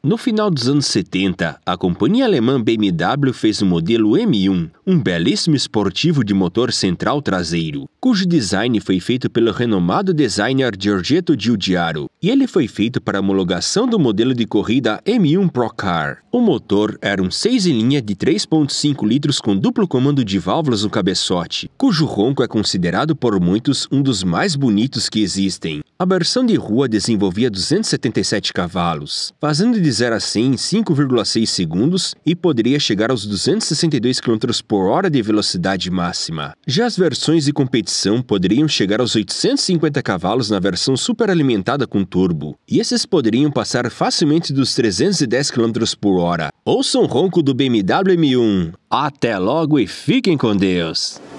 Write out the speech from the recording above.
No final dos anos 70, a companhia alemã BMW fez o modelo M1, um belíssimo esportivo de motor central traseiro, cujo design foi feito pelo renomado designer Giorgetto Giugiaro, e ele foi feito para homologação do modelo de corrida M1 Procar. O motor era um 6 em linha de 3.5 litros com duplo comando de válvulas no cabeçote, cujo ronco é considerado por muitos um dos mais bonitos que existem. A versão de rua desenvolvia 277 cavalos, fazendo de eles era em 5,6 segundos e poderia chegar aos 262 km por hora de velocidade máxima. Já as versões de competição poderiam chegar aos 850 cavalos na versão superalimentada com turbo, e esses poderiam passar facilmente dos 310 km por hora. Ouça um ronco do BMW M1. Até logo e fiquem com Deus!